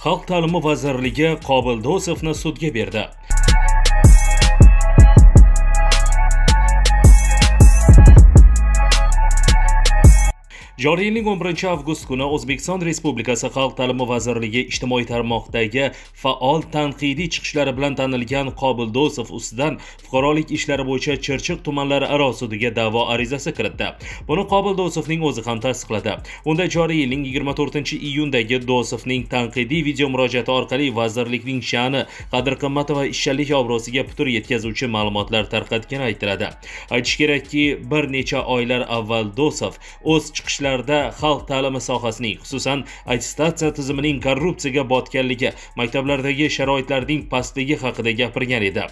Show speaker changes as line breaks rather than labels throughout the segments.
xalq ta'limi vazirligi qobil do'sovni sudga berdi joriy yilning 11 avgust kuni o'zbekiston respublikasi xalq ta'limi vazirligi ijtimoiy tarmoqdagi faol tanqidiy chiqishlari bilan tanilgan qobildosov ustidan fuqarolik ishlari bo'yicha chirchiq tumanlari aro sudiga da'vo arizasi kiritdi buni qobildosovning o'zi ham tasdiqladi unda joriy yilning 24 iyundagi dosovning tanqidiy video murojaati orqali vazirlikning sha'ni qadr qimmati va ishchanlik obro'siga putur yetkazuvchi ma'lumotlar tarqatgani aytiladi aytish kerakki bir necha oylar avval dosov o'z chiqishlari maktablarda xalq ta'limi sohasining xususan attestatsiya tizimining korrupsiyaga botganligi maktablardagi sharoitlarning pastligi haqida gapirgan edi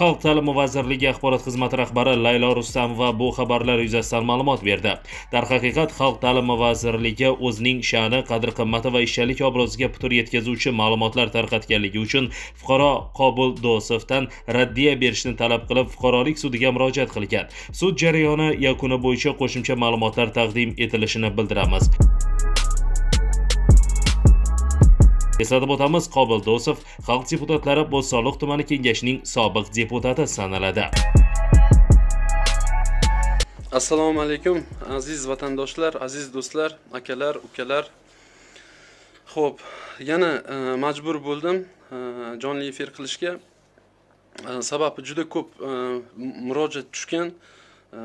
xalq ta'limi vazirligi axborot xizmati rahbari laylo rustamova bu xabarlar yuzasidan ma'lumot berdi darhaqiqat xalq ta'limi vazirligi o'zining sha'ni qadr qimmati va ishchanlik obro'siga putur yetkazuvchi ma'lumotlar tarqatganligi uchun fuqaro qobul do'sovdan raddiya berishni talab qilib fuqarolik sudiga murojaat qilgan sud jarayoni yakuni bo'yicha qo'shimcha ma'lumotlar taqdim etilishini qilishini bildiramiz eslatib o'tamiz qobil do'sov xalq deputatlari bo'zsolliq tumani kengashining sobiq deputati sanaladi assalomu alaykum aziz vatandoshlar aziz do'stlar akalar ukalar
Xo'p, yana e, majbur bo'ldim e, jonli efir qilishga e, sababi juda ko'p e, murojaat tushgan e,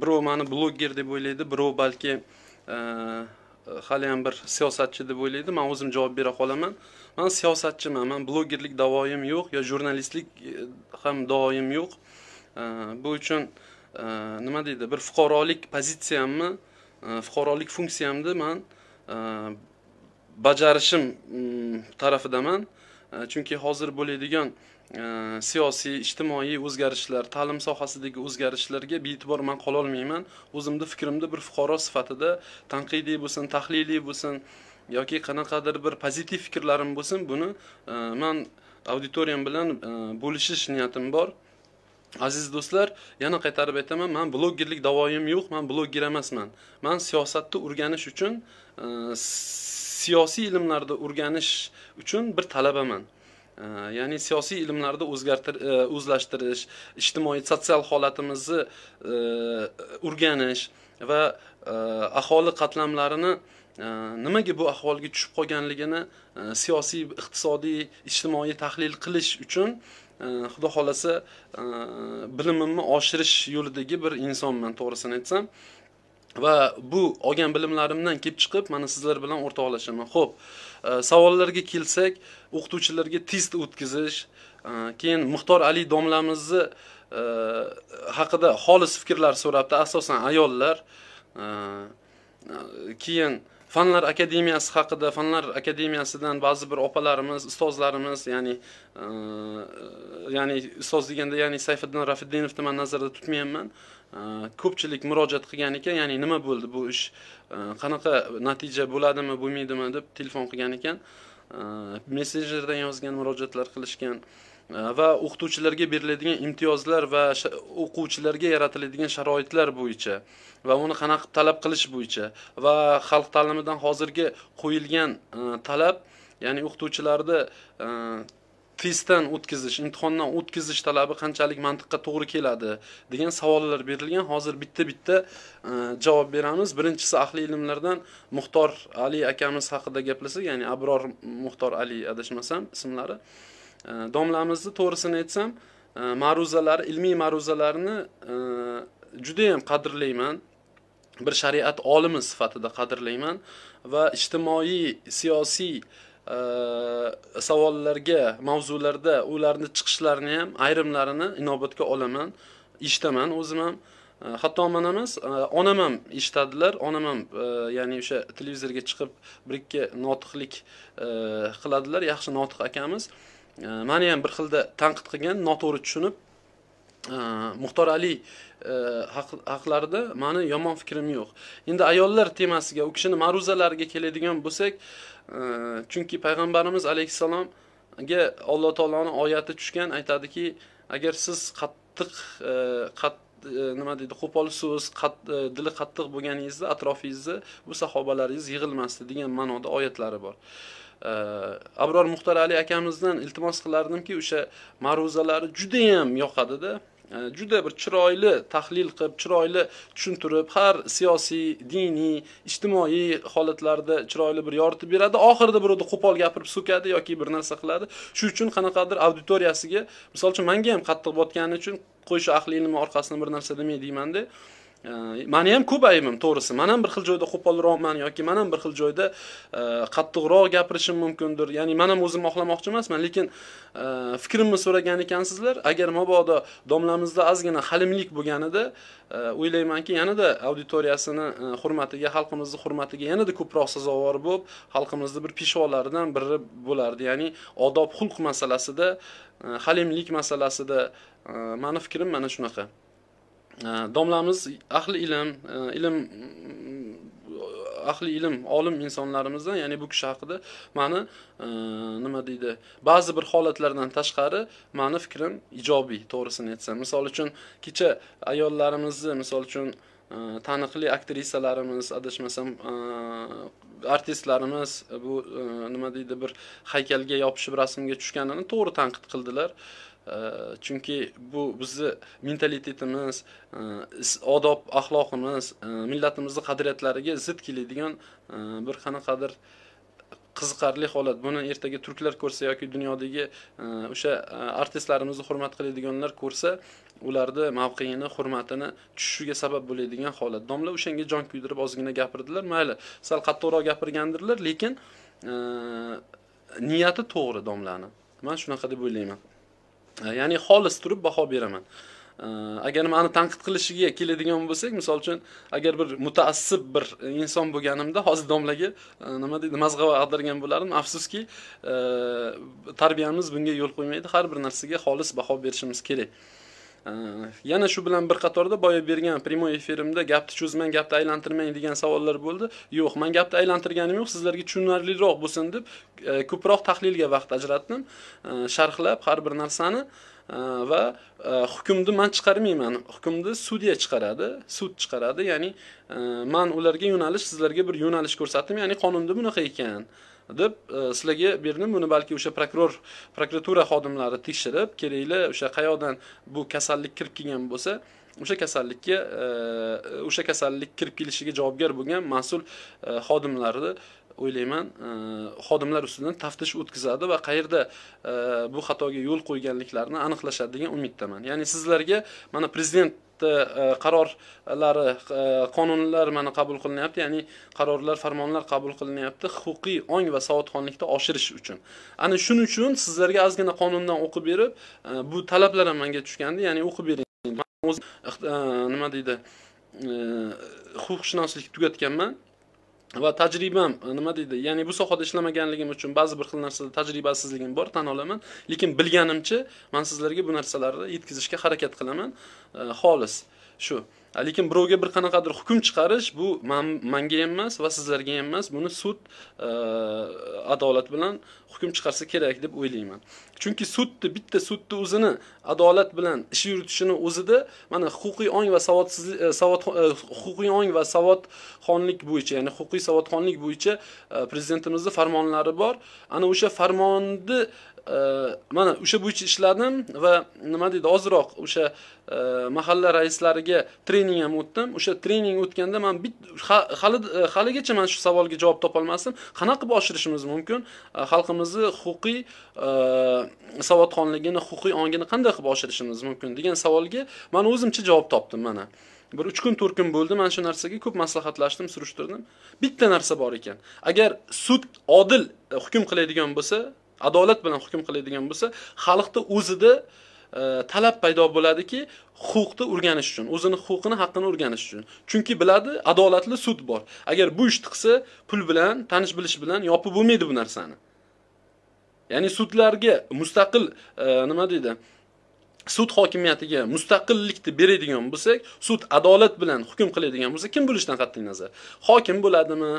birov mani blogger deb o'ylaydi birov balki hali ham bir siyosatchi deb o'ylaydi man o'zim javob bera qolaman man siyosatchiman man blogerlik davoyim yo'q yo jurnalistlik e, ham davoyim yo'q bu uchun e, nima deydi bir fuqarolik pozitsiyamni e, fuqarolik funksiyamni man bajarishim mm, tarafidaman chunki hozir bo'ladigan Э, siyosiy ijtimoiy o'zgarishlar ta'lim sohasidagi o'zgarishlarga bee'tibor man qololmayman o'zimni fikrimni bir fuqaro sifatida tanqidiy bo'lsin tahliliy bo'lsin yoki qanaqadir bir pozitiv fikrlarim bo'lsin buni e, man auditoriyam bilan e, bo'lishish niyatim bor aziz do'stlar yana qaytarib aytaman man blogerlik davoyim yo'q man bloger emasman man siyosatni o'rganish uchun e, siyosiy ilmlarda o'rganish uchun bir talabaman ya'ni siyosiy ilmlarda o'zgartir e, o'zlashtirish ijtimoiy sotsial holatimizni e, o'rganish va e, aholi qatlamlarini nimaga bu ahvolga tushib qolganligini siyosiy iqtisodiy ijtimoiy tahlil qilish uchun xudo xohlasa bilimimni oshirish yo'lidagi bir insonman to'g'risini aytsam va bu olgan bilimlarimdan kelib chiqib mana sizlar bilan o'rtoqlashaman ho'p e, savollarga kelsak o'qituvchilarga test o'tkazish e, keyin muxtor ali domlamizni e, haqida xolis fikrlar so'rabdi asosan ayollar keyin fanlar akademiyasi haqida fanlar akademiyasidan ba'zi bir opalarimiz ustozlarimiz ya'ni e, ya'ni ustoz deganda ya'ni sayfiddin rafiddinovni man nazarda tutmayapman ko'pchilik murojaat qilgan ekan ya'ni nima bo'ldi bu ish qanaqa natija bo'ladimi bo'lmaydimi deb telefon qilgan ekan messenjerdan yozgan murojaatlar qilishgan va o'qituvchilarga beriladigan imtiyozlar va o'quvchilarga yaratiladigan sharoitlar bo'yicha va uni qanaqa qilib talab qilish bo'yicha va xalq ta'limidan hozirgi qo'yilgan talab ya'ni o'qituvchilarni testdan o'tkazish imtihondan o'tkazish talabi qanchalik mantiqqa to'g'ri keladi degan savollar berilgan hozir bitta bitta javob beramiz birinchisi ahli ilmlardan muxtor ali akamiz haqida gaplasak ya'ni abror muxtor ali adashmasam ismlari domlamizni to'g'risini aytsam e, ma'ruzalar ilmiy ma'ruzalarni e, judayam qadrlayman bir shariat olimi sifatida qadrlayman va ijtimoiy siyosiy e, savollarga mavzularda ularni chiqishlarini ham ayrimlarini inobatga olaman eshitaman o'zim ham hatto man emas onam ham eshitadilar onam ham ya'ni o'sha televizorga chiqib bir ikki notiqlik qiladilar yaxshi notiq akamiz mani э, ham bir xilda tanqid qilgan noto'g'ri tushunib э, muxtor ali э, haqlarida mani yomon fikrim yo'q endi ayollar temasiga u kishini ma'ruzalariga keladigan bo'lsak chunki payg'ambarimiz alayhissalomga alloh taoloni oyati tushgan aytadiki agar siz qattiq nima deydi qo'pol so'z dili qattiq bo'lganingizda atrofingizda bu sahobalaringiz yig'ilmasdi degan ma'noda oyatlari bor Э, abror muxtor ali akamizdan iltimos qilardimki o'sha ma'ruzalari judayam yoqadida э, juda bir chiroyli tahlil qilib chiroyli tushuntirib har siyosiy diniy ijtimoiy holatlarda chiroyli bir yoritib beradi oxirida birovni qo'pol gapirib so'kadi yoki bir narsa qiladi shu uchun qanaqadir auditoriyasiga misol uchun manga ham qattiq botgani uchun qo'y shu ahli ilmni orqasidan bir narsa demay deymanda mani ham ko'p aybim to'g'risi man ham bir xil joyda qo'polroqman yoki man ham bir xil joyda e, qattiqroq gapirishim mumkindir ya'ni man ham o'zimni oqlamoqchi emasman lekin e, fikrimni so'ragan ekansizlar agar mabodo domlamizda ozgina halimlik bo'lganida e, o'ylaymanki yanada auditoriyasini hurmatiga xalqimizni hurmatiga yanada ko'proq sazovor bo'lib xalqimizni bir peshvolaridan biri bo'lardi ya'ni odob xulq masalasida halimlik masalasida mani fikrim mana shunaqa Э, domlamiz ahli ilm e, ilm ahli ilm olim insonlarimizdan ya'ni bu kishi haqida mani e, nima deydi ba'zi bir holatlardan tashqari mani fikrim ijobiy to'g'risini aytsam misol uchun kecha ayollarimizni misol uchun e, taniqli aktrisalarimiz adashmasam artistlarimiz bu nima deydi bir haykalga yopishib rasmga tushganini to'g'ri tanqid qildilar chunki bu bizni mentalitetimiz e, odob axloqimiz e, millatimizni qadriyatlariga zid keladigan e, bir qanaqadir qiziqarli holat buni ertaga turklar ko'rsa yoki dunyodagi o'sha artistlarimizni hurmat qiladiganlar ko'rsa ularni mavqeini hurmatini tushishiga sabab bo'ladigan holat domla o'shanga jon kuydirib ozgina gapirdilar mayli sal qattiqroq gapirgandirlar lekin niyati to'g'ri domlani man shunaqa deb o'ylayman E, ya'ni xolis turib baho beraman e, agar mani tanqid qilishiga keladigan bo'lsak misol uchun agar bir mutaassib bir inson bo'lganimda hozir domlaga e, nima deydi mazg'ava ag'dargan bo'lardim afsuski tarbiyamiz bunga yo'l qo'ymaydi har bir narsaga xolis baho berishimiz kerak yana shu bilan bir qatorda boya bergan primoy efirimda gapni cho'zmang gapni aylantirmang degan savollar bo'ldi yo'q man gapni aylantirganim yo'q sizlarga tushunarliroq bo'lsin deb e, ko'proq tahlilga vaqt ajratdim e, sharhlab har bir narsani e, va hukmni man chiqarmayman hukmni sudya chiqaradi sud chiqaradi ya'ni man ularga yo'nalish sizlarga bir yo'nalish ko'rsatdim ya'ni qonunda bunaqa ekan deb e, sizlarga berdim buni balki o'sha prokuror prokuratura xodimlari tekshirib kerakli o'sha qayoqdan bu kasallik kirib kelgan bo'lsa o'sha kasallikka e, o'sha kasallik kirib kelishiga javobgar bo'lgan mas'ul e, xodimlarni o'ylayman xodimlar ustidan taftish o'tkazadi va qayerda bu xatoga yo'l qo'yganliklarini aniqlashadi degan umiddaman ya'ni sizlarga mana prezident E, qarorlari e, qonunlar mana qabul qilinyapti ya'ni qarorlar farmonlar qabul qilinyapti huquqiy ong va savodxonlikni oshirish uchun ana shuning uchun sizlarga ozgina qonundan o'qib berib e, bu talablar ham menga tushgandi ya'ni o'qib bering o'z nima deydi huquqshunoslikni tugatganman va tajribam nima deydi ya'ni bu sohada ishlamaganligim uchun ba'zi bir xil narsada tajribasizligim bor tan olaman lekin bilganimcha man sizlarga bu narsalarni yetkazishga harakat qilaman xolis shu lekin birovga bir qanaqadir hukm chiqarish bu manga ham emas va sizlarga ham emas buni sud e, adolat bilan hukm chiqarsa kerak deb o'ylayman chunki sudni bitta sudni o'zini adolat bilan ish yuritishini o'zida mana huquqiy ong va savodsizlik e, savod e, huquqiy ong va savodxonlik bo'yicha ya'ni huquqiy savodxonlik bo'yicha prezidentimizni farmonlari bor ana o'sha farmonni Э, mana o'sha bo'yicha ishladim va nima deydi ozroq o'sha e, mahalla raislariga trening ham o'tdim o'sha trening o'tganda man hali e, haligacha man shu savolga javob topolmasdim qanaqa qilib oshirishimiz mumkin e, xalqimizni huquqiy savodxonligini huquqiy ongini qanday qilib oshirishimiz mumkin degan savolga man o'zimcha javob topdim mana bir uch kun to'rt kun bo'ldi mana shu narsaga ko'p maslahatlashdim surishtirdim bitta narsa bor ekan agar sud odil hukm qiladigan bo'lsa adolat bilan hukm qiladigan bo'lsa, xalqda o'zida e, talab paydo bo'ladiki, huquqni o'rganish uchun, o'zini huquqini, haqqini o'rganish uchun. Chunki biladi, adolatli sud bor. Agar bu ishni qilsa, pul bilan, tanish bilish bilan yopib bo'lmaydi bu narsani. Ya'ni sudlarga mustaqil e, nima deydi? sud hokimiyatiga mustaqillikni beradigan bo'lsak, sud adolat bilan hukm qiladigan bo'lsa, kim bo'lishidan qat'iy nazar, hokim bo'ladimi,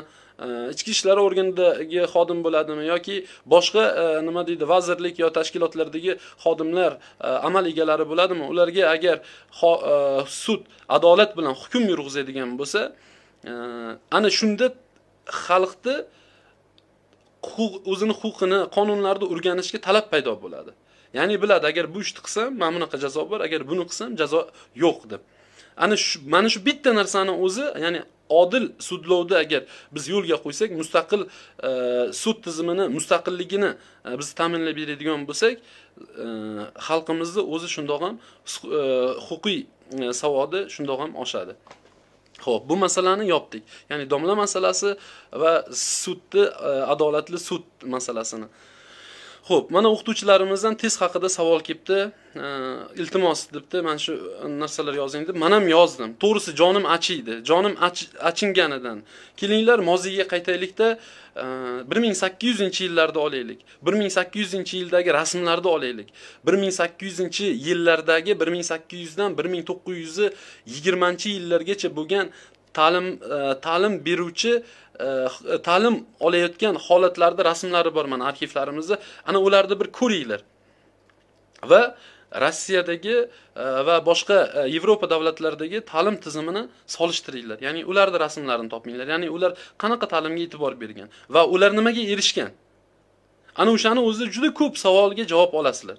ichki ishlar organidagi xodim bo'ladimi yoki boshqa e, nima deydi, vazirlik yo tashkilotlardagi xodimlar, e, amal egalari bo'ladimi? Ularga agar e, sud adolat bilan hukm yurg'izadigan bo'lsa, ana shunda xalqni o'zini huquqini qonunlarni o'rganishga talab paydo bo'ladi. Ya'ni biladi agar bu ishni qilsam, mana bunaqa jazo bor, agar buni qilsam jazo yo'q deb. Ana shu mana shu bitta narsani o'zi, ya'ni odil sudlovni agar biz yo'lga qo'ysak, mustaqil e, sud tizimini mustaqilligini e, biz ta'minlab beradigan bo'lsak, e, xalqimizni o'zi shundoq ham huquqiy savodi shundoq ham oshadi. Xo'p, bu masalani yopdik. Ya'ni domla masalasi va sudni adolatli sud masalasini. Xo'p, mana o'qituvchilarimizdan test haqida savol kelibdi. Iltimos debdi, mana shu narsalar yozing deb. Men ham yozdim. To'g'risi jonim achiydi. Jonim achinganidan. Kelinglar moziga qaytaylikda 1800-yillarda olaylik. 1800-yildagi rasmlarni olaylik. 1800-yillardagi 1800 dan 1920-yillargacha bo'lgan ta'lim ta'lim beruvchi E, ta'lim olayotgan holatlarda rasmlari bor mana arxivlarimizda ana ularni bir ko'ringlar va rossiyadagi e, va boshqa e, yevropa davlatlaridagi ta'lim tizimini solishtiringlar ya'ni ularni rasmlarini topinglar ya'ni ular qanaqa ta'limga e'tibor bergan va ular nimaga erishgan ana o'shani o'zida juda ko'p savolga javob olasizlar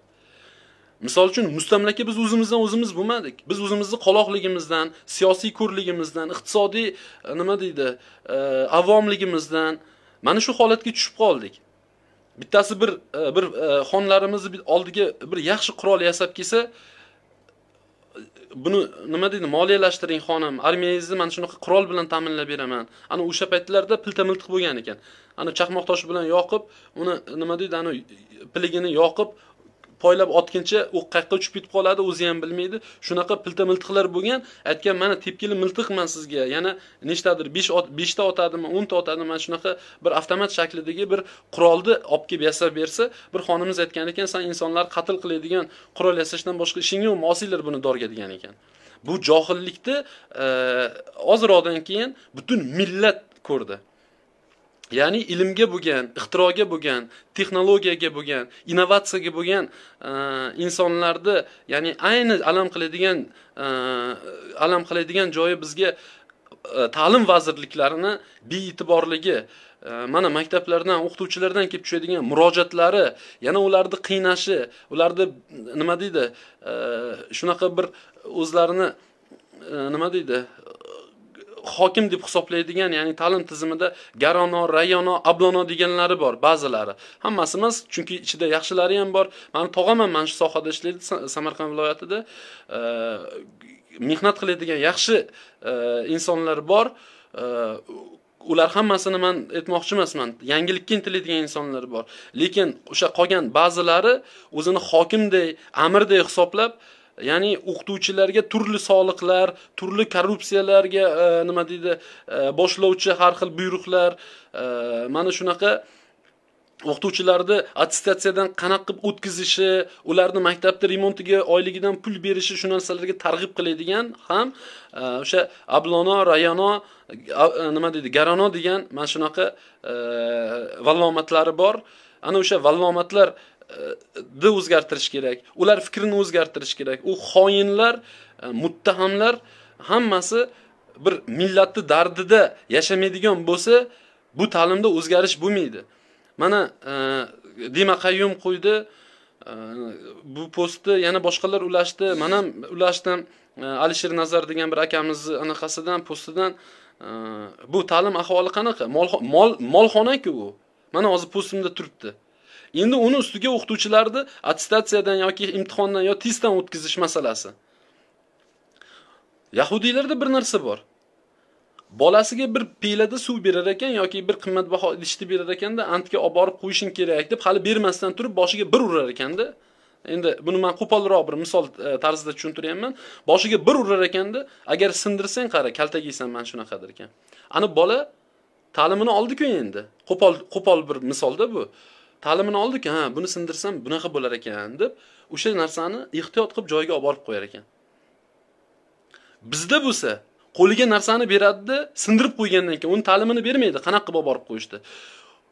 Misol uchun mustamlaka biz o'zimizdan o'zimiz bo'lmadik. Biz o'zimizni qoloqligimizdan, siyosiy ko'rligimizdan, iqtisodiy e, nima deydi, e, avomligimizdan mana shu holatga tushib qoldik. Bittasi bir e, bir xonlarimizni oldiga bir yaxshi qurol yasab kelsa, buni nima deydi, moliyalashtiring xonim, armiyangizni mana shunaqa qurol bilan ta'minlab beraman. Ana o'sha paytlarda pilta-miltiq bo'lgan ekan. Ana chaqmoq toshi bilan yoqib, uni nima deydi, ana piligini yoqib, poylab otgancha u qayoqqa uchib ketib qoladi o'zi ham bilmaydi shunaqa pilta miltiqlar bo'lgan aytgan mana tepkili miltiqman sizga yana nechtadir 5 ot 5 ta otadimi 10 ta otadimi mana shunaqa bir avtomat shaklidagi bir qurolni olib kelib yasab bersa bir xonimiz aytgan ekan san insonlar qatl qiladigan qurol yasashdan boshqa ishing yo'qmi osinglar buni dorga degan ekan bu johillikni ozroqdan keyin butun millat ko'rdi ya'ni ilmga bo'lgan ixtiroga bo'lgan texnologiyaga bo'lgan innovatsiyaga bo'lgan e, insonlarni ya'ni ayni alam qiladigan e, alam qiladigan joyi bizga e, ta'lim vazirliklarini bee'tiborligi mana maktablardan o'qituvchilardan kelib tushadigan murojaatlari yana ularni qiynashi ularni nima deydi shunaqa bir o'zlarini nima deydi hokim deb hisoblaydigan ya'ni ta'lim tizimida garono rayono ablono deganlari bor ba'zilari hammasi emas chunki ichida yaxshilari ham bor mani tog'am ham mana shu sohada ishlaydi samarqand viloyatida mehnat qiladigan yaxshi e, insonlar bor e, ular hammasini man aytmoqchi emasman yangilikka intiladigan insonlar bor lekin o'sha qolgan ba'zilari o'zini hokimday amirday hisoblab ya'ni o'qituvchilarga turli soliqlar turli korrupsiyalarga e, nima deydi e, boshlovchi har xil buyruqlar e, mana shunaqa o'qituvchilarni attestatsiyadan qanaqa qilib o'tkazishi ularni maktabni remontiga oyligidan pul berishi shu narsalarga targ'ib qiladigan ham e, o'sha ablono rayono nima deydi garano degan mana shunaqa vallomatlari bor ana o'sha vallomatlar ni o'zgartirish kerak ular fikrini o'zgartirish kerak u xoinlar e, muttahamlar hammasi bir millatni dardida yashamaydigan bo'lsa bu ta'limda o'zgarish bo'lmaydi mana e, dima qayyum qo'ydi e, bu postni yana boshqalar ulashdi man ham ulashdim alisher nazar degan bir akamizni anaqasidan postidan bu ta'lim ahvoli qanaqa molxona-ku u mana hozir postimda turibdi endi uni ustiga o'qituvchilarni attestatsiyadan yoki imtihondan yo testdan o'tkazish masalasi yahudiylarda bir narsa bor bolasiga bir pelada suv berar ekan yoki bir qimmatbaho idishni berar ekanda antga olib borib qo'yishing kerak deb hali bermasdan turib boshiga bir urar ekanda endi buni man qo'polroq bir misol e, tarzida tushuntiryapman boshiga bir urar ekanda agar sindirsang qara kaltak men mana shunaqadir ekan ana bola ta'limini oldiku endi qo'pol qo'pol bir misolda bu ta'limini oldik ha buni sindirsam bunaqa bo'lar ekan deb o'sha narsani ehtiyot qilib joyiga olib borib qo'yar ekan bizda bo'lsa qo'liga narsani beradida sindirib qo'ygandan keyin uni ta'limini bermaydi qanaqa qilib olib borib qo'yishdi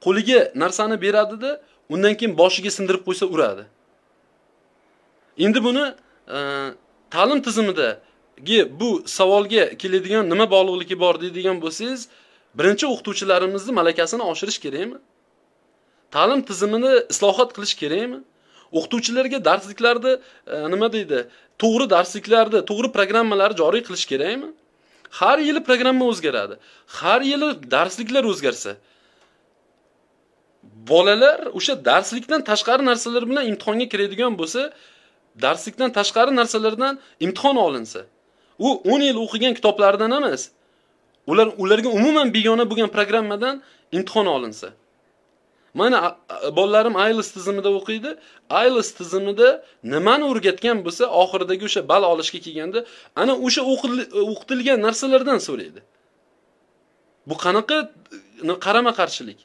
qo'liga narsani beradida undan keyin boshiga sindirib qo'ysa uradi endi buni e, ta'lim tizimidagi bu savolga keladigan nima bog'liqligi bor deydigan bo'lsangiz birinchi o'qituvchilarimizni malakasini oshirish kerakmi ta'lim tizimini islohot qilish kerakmi o'qituvchilarga darsliklarni e, nima deydi to'g'ri darsliklarni to'g'ri programmalarni joriy qilish kerakmi har yili programma o'zgaradi har yili darsliklar o'zgarsa bolalar o'sha darslikdan tashqari narsalar bilan imtihonga kiradigan bo'lsa darslikdan tashqari narsalardan imtihon olinsa u 10 yil o'qigan kitoblardan emas ular ularga umuman begona bo'lgan programmadan imtihon olinsa mana bolalarim aylis tizimida o'qiydi aylis tizimida nimani o'rgatgan bo'lsa oxiridagi o'sha ball olishga kelganda ana o'sha o'qitilgan narsalardan so'raydi bu qanaqa qarama qarshilik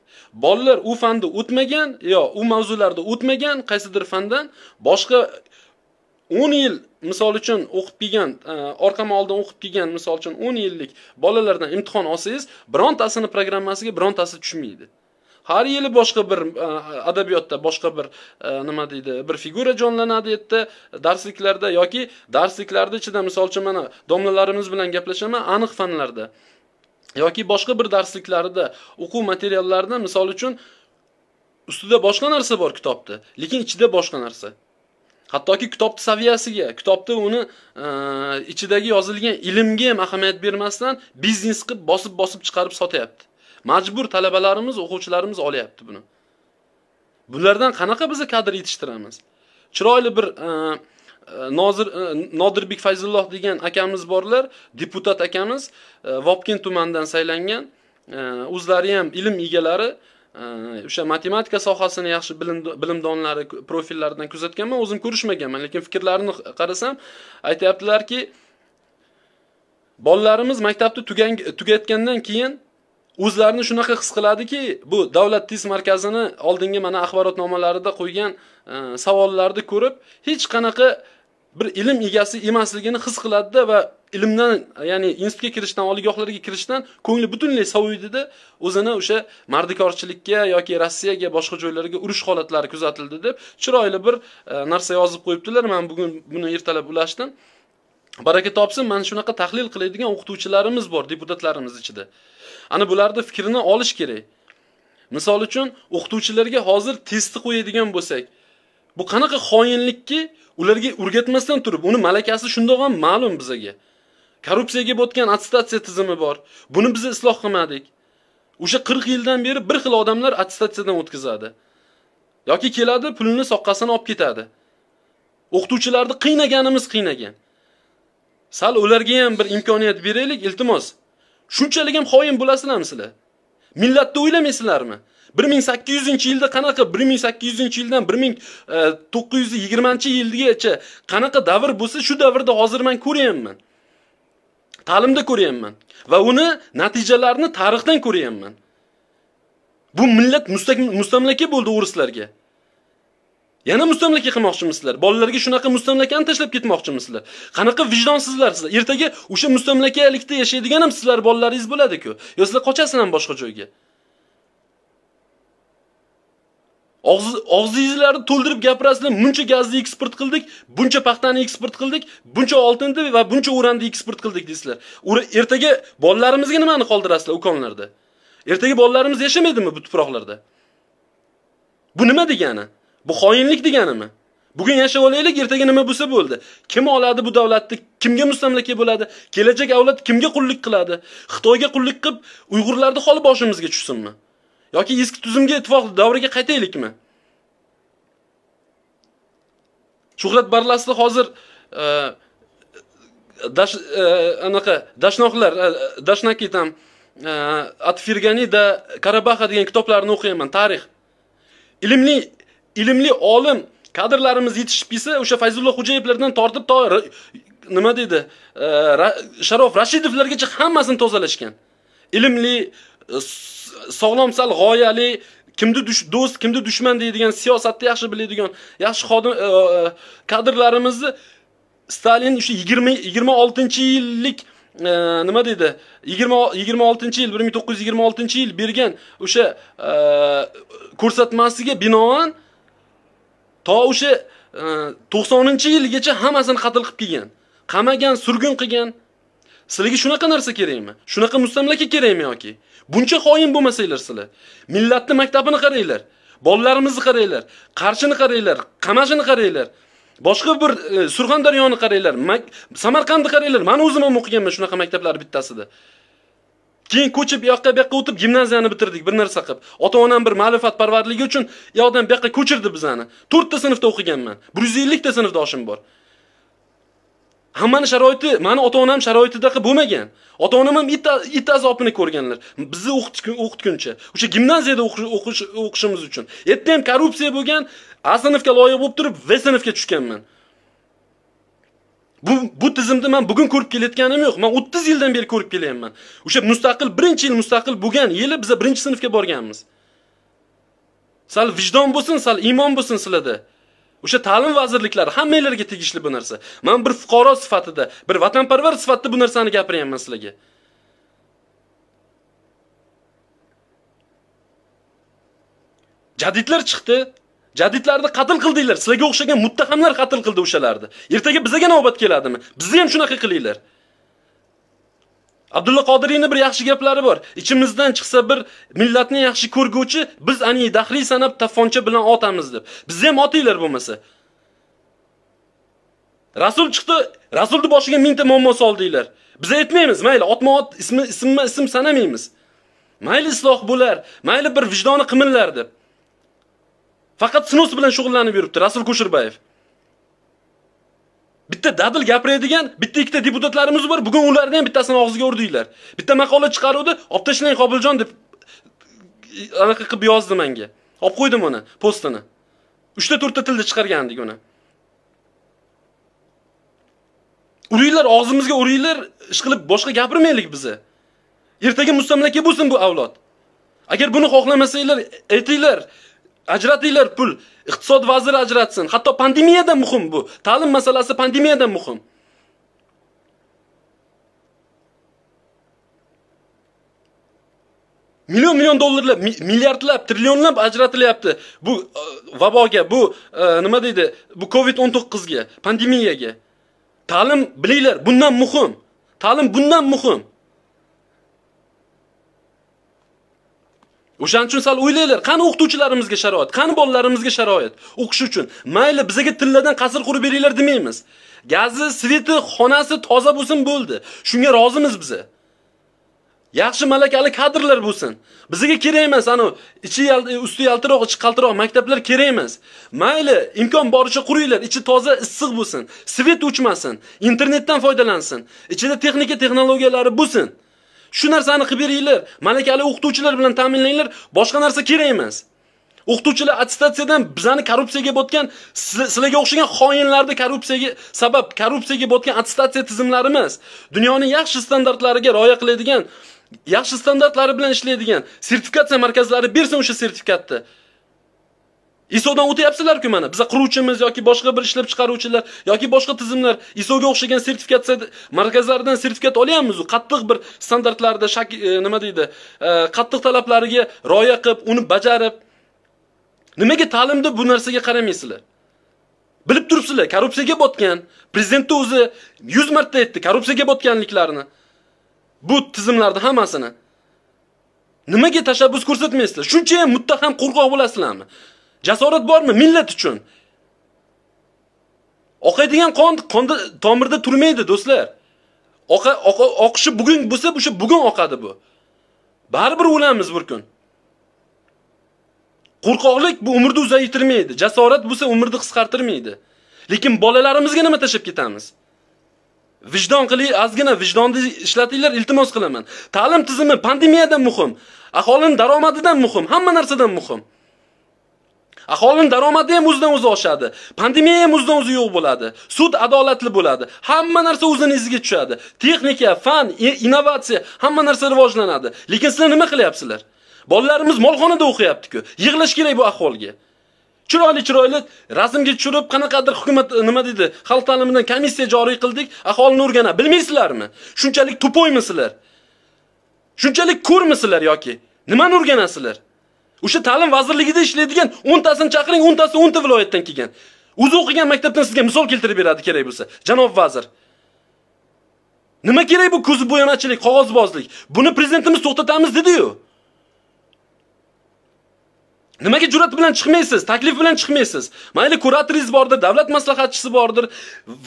bolalar u fanni o'tmagan yo u mavzularda o'tmagan qaysidir fandan boshqa 10 yil misol uchun o'qib kelgan e, orqama oldin o'qib kelgan misol uchun 10 yillik bolalardan imtihon olsangiz birontasini programmasiga birontasi tushmaydi har yili boshqa bir e, adabiyotda boshqa bir e, nima deydi bir figura jonlanadi u yerda darsliklarda yoki darsliklarni ichida misol uchun mana domlalarimiz bilan gaplashaman aniq fanlarda yoki boshqa bir darsliklarida o'quv materiallarida misol uchun ustida boshqa narsa bor kitobni lekin ichida boshqa narsa hattoki kitobni saviyasiga kitobni uni e, ichidagi yozilgan ilmga ham ahamiyat bermasdan biznes qilib bosib bosib chiqarib sotyapti Majbur talabalarimiz, o'quvchilarimiz olyapti buni. Bulardan qanaqa biz kadr yetishtiramiz? Chiroyli bir e, e, Nozir e, Nodirbek Fayzulloh degan akamiz borlar, deputat akamiz, Vobkin tumanidan saylangan, o'zlari ham ilm egalari, o'sha matematika sohasini yaxshi bilimdonlari profillaridan kuzatganman, o'zim ko'rishmaganman, lekin fikrlarini qarasam, aytayaptilarki, bolalarimiz maktabni tugatgandan keyin o'zlarini shunaqa his qiladiki, bu davlat test markazini oldingi mana axborotnomalarida qo'ygan e, savollarni ko'rib, hech qanaqa bir ilm egasi emasligini his qiladida va ilmdan, ya'ni institutga kirishdan, oliygohlarga kirishdan ko'ngli butunlay soviydida, o'zini o'sha mardikorchilikka yoki Rossiyaga boshqa joylarga urush holatlari kuzatildi deb chiroyli bir e, narsa yozib qo'yibdilar. Men bugun buni ertalab ulashdim. baraka topsin mana shunaqa tahlil qiladigan o'qituvchilarimiz bor deputatlarimiz ichida ana bularni fikrini olish kerak misol uchun o'qituvchilarga hozir testni qo'yadigan bo'lsak bu qanaqa xoinlikki ularga o'rgatmasdan turib uni malakasi shundoq ham ma'lum bizaga korrupsiyaga botgan attestatsiya tizimi bor buni biz isloh qilmadik o'sha 40 yildan beri bir xil odamlar attestatsiyadan o'tkazadi yoki keladi pulini soqqasini olib ketadi o'qituvchilarni qiynaganimiz qiynagan sal ularga ham bir imkoniyat beraylik iltimos Shunchalik ham xoin bo'lasizlarmi sizlar? Millatni o'ylamaysizlarmi? 1800-yilda qanaqa 1800-yildan 1920-yilgacha e, qanaqa davr bo'lsa, shu davrda hozir men ko'ryapman. Ta'limda ko'ryapman va uni natijalarini tarixdan ko'ryapman. Bu millat mustamlaka bo'ldi o'rislarga. Yana mustamlaka qilmoqchimisizlar? Bolalarga shunaqa mustamlakani tashlab ketmoqchimisizlar? Qanaqa vijdonsizlar sizlar? Ertaga o'sha mustamlakalikda yashaydigan ham sizlar bolalaringiz bo'ladi-ku. Yo sizlar qochasiz ham boshqa joyga. Og'zingizlarni to'ldirib gapirasizlar, buncha gazni eksport qildik, buncha paxtani eksport qildik, buncha oltinni va buncha o'randi eksport qildik deysizlar. Ertaga bolalarimizga nimani qoldirasizlar ukonlarda? Ertaga bolalarimiz yashamaydimi bu tuproqlarda? Bu nima degani? Bu xoinlik deganimi? Bugun yashab olaylik, ertaga nima bo'lsa bo'ldi. Kim oladi bu davlatni? Kimga mustamlaka bo'ladi? Kelajak avlod kimga qullik qiladi? Xitoyga qullik qilib, Uyg'urlarni xol boshimizga tushsinmi? yoki eski tuzumga ittifoq davriga qaytaylikmi? Shuhrat Barlasni hozir e, dash e, anaqa dashnoqlar e, dashnaki tam Atfirgani da Karabaxa degan kitoblarni o'qiyman, tarix. Ilmli ilmli olim kadrlarimiz yetishib kelsa, o'sha Fayzulloh Xo'jayevlardan tortib to nima deydi? E, Sharof Rashidovlargacha hammasini tozalashgan. Ilmli, e, sog'lom sal g'oyali, kimni do'st, kimni dushman deydigan siyosatni yaxshi biladigan, yaxshi xodim e, kadrlarimizni Stalin o'sha 20 26-yillik nima deydi 20 26 yil 1926 yil bergan o'sha ko'rsatmasiga binoan to o'sha 90-yilgacha e, hammasini qatl qilib kelgan. Qamagan, surgun qilgan. Sizlarga shunaqa narsa kerakmi? Shunaqa mustamlaka kerakmi yoki? Buncha xoin bo'lmasanglar sizlar. Millatni maktabini qaranglar, bolalarimizni qaranglar, Qarshini qaranglar, Qamashini qaranglar. Boshqa bir e, Surxondaryoni qaranglar, Samarqandni qaranglar. Men o'zim ham o'qiganman shunaqa maktablar bittasida. Keyin ko'chib bu yoqqa bu yoqqa o'tib gimnaziyani bitirdik bir narsa qilib. Ota-onam bir parvarligi uchun yoqdan bu yoqqa ko'chirdi bizani. 4 ta sinfda o'qiganman. 150 ta sinfdoshim bor. Hammani sharoiti, meni ota-onam sharoitida qilib bo'lmagan. Ota-onam ham it azobini ko'rganlar. Bizni o'qitguncha, o'sha gimnaziyada o'qishimiz uchun. Erta ham korrupsiya bo'lgan, A sinfga loyiq bo'lib turib, V sinfga tushganman. Bu bu tizimni men bugun ko'rib kelayotganim yo'q. Men 30 yildan beri ko'rib kelyapman. O'sha mustaqil birinchi yil mustaqil bo'lgan yili biz birinchi sinfga borganmiz. Sal vijdon bo'lsin, sal iymon bo'lsin sizlarda. O'sha ta'lim vazirliklari hammanglarga tegishli bu narsa. Men bir fuqaro sifatida, bir vatanparvar sifatida bu narsani gapiryapman sizlarga. Jadidlar chiqdi, Jadidlarni qatl qildinglar. Sizlarga o'xshagan muttahamlar qatl qildi o'shalarni. Ertaga bizga navbat keladimi? Bizni ham shunaqa qilinglar. Abdulla Qodiriyning bir yaxshi gaplari bor. Ichimizdan chiqsa bir millatni yaxshi ko'rguvchi biz ani dahri sanab tafoncha bilan otamiz deb. Bizni ham otinglar bo'lmasa. Rasul chiqdi, Rasulni boshiga mingta muammo soldinglar. Biz aytmaymiz, mayli, otma-ot ismi ismi ism sanamaymiz. Mayli isloq bo'lar, mayli bir vijdoni qiminlar deb. Faqat snus bilan shug'ullanib yuribdi Rasul Kushirbayev. Bitta dadil gapiradigan, bitta ikkita deputatlarimiz bor. Bugun ularni ham bittasini og'ziga urdinglar. Bitta maqola chiqaruvdi, olib tashlang Qobiljon deb anaqa qilib yozdi menga. Olib qo'ydim uni, postini. 3 ta 4 ta tilda chiqargandik uni. Uringlar og'zimizga uringlar, ish qilib boshqa gapirmaylik biz. Ertaga mustamlaka bo'lsin bu avlod. Agar buni xohlamasanglar, aytinglar, Ajratinglar pul. Iqtisod vaziri ajratsin. Hatto pandemiyadan muhim bu. Ta'lim masalasi pandemiyadan muhim. million million dollarlab, milliardlab, trillionlab ajratilyapti. Bu e, vaboga, bu e, nima deydi? Bu Covid-19 ga, pandemiyaga. Ta'lim bilinglar, bundan muhim. Ta'lim bundan muhim. O'shaning uchun sal o'ylanglar, qani o'qituvchilarimizga sharoit, qani bolalarimizga sharoit o'qish uchun. Mayli, bizga tilladan qasr qurib beringlar demaymiz. Gazi, sveti, xonasi toza bo'lsin bo'ldi. Shunga rozimiz biz. Yaxshi malakali kadrlar bo'lsin. Bizga kerak emas anu ichi usti yaltiroq, ichi qaltiroq maktablar kerak emas. Mayli, imkon boricha quringlar, ichi toza, issiq bo'lsin, svet o'chmasin, internetdan foydalansin, ichida texnika texnologiyalari bo'lsin. Shu narsani qilib beringlar. Malakali o'qituvchilar bilan ta'minlanglar, boshqa narsa kerak emas. O'qituvchilar attestatsiyadan bizani korrupsiyaga botgan, sizlarga o'xshagan xoinlarni korrupsiyaga sabab korrupsiyaga botgan attestatsiya tizimlarimiz Dunyoning yaxshi standartlariga rioya qiladigan, yaxshi standartlari bilan ishlaydigan sertifikatsiya markazlari bersin o'sha sertifikatni. ISOdan o'tayapsizlar-ku mana. Biza quruvchimiz yoki boshqa bir ishlab chiqaruvchilar yoki boshqa tizimlar ISOga o'xshagan sertifikatsiya markazlaridan sertifikat olyapmiz. U qattiq bir standartlarda e, nima deydi? E, qattiq talablariga rioya qilib, uni bajarib Nimaga ta'limda bu narsaga qaramaysizlar? Bilib turibsizlar, korrupsiyaga botgan. Prezidentni o'zi 100 marta aytdi korrupsiyaga botganliklarini. Bu tizimlarni hammasini. Nimaga tashabbus ko'rsatmaysizlar? Shuncha ham muttaham qo'rqoq bo'lasizlarmi? Jasorat bormi millat uchun? Oqaydigan qon qonda tomirda turmaydi, do'stlar. Oqa oqishi bugun bo'lsa, o'sha bugun oqadi bu. Baribir o'lamiz bir kun. Qo'rqoqlik bu umrni uzaytirmaydi, jasorat bo'lsa umrni qisqartirmaydi. Lekin bolalarimizga nima tashab ketamiz? Vijdon qiling, azgina vijdonni ishlatinglar, iltimos qilaman. Ta'lim tizimi pandemiyadan muhim, aholining daromadidan muhim, hamma narsadan muhim. Aholining daromadi ham o'zidan o'zi oshadi. Pandemiya ham o'zidan o'zi yo'q bo'ladi. Sud adolatli bo'ladi. Hamma narsa o'zining iziga tushadi. Texnika, fan, innovatsiya, hamma narsa rivojlanadi. Lekin sizlar nima qilyapsizlar? Bolalarimiz molxonada o'qiyapti-ku. Yig'lash kerak bu ahvolga. Chiroyli chiroyli rasmga tushirib, qanaqadir hukumat e, nima deydi? Xalq ta'limidan komissiya joriy qildik, aholini o'rgana. Bilmaysizlarmi? Shunchalik tupoymisizlar? Shunchalik ko'rmisizlar yoki? Nimani o'rganasizlar? O'sha ta'lim vazirligida ishlaydigan 10 tasini chaqiring, 10 tasi 10 ta viloyatdan kelgan. O'zi o'qigan maktabdan sizga misol keltirib beradi kerak bo'lsa. Janob vazir. Nima kerak bu ko'zi bo'yamachilik, qog'ozbozlik? Buni prezidentimiz to'xtatamiz dedi-yu. Nimaga jur'at bilan chiqmaysiz, taklif bilan chiqmaysiz? Mayli kuratoringiz bordir, davlat maslahatchisi bordir,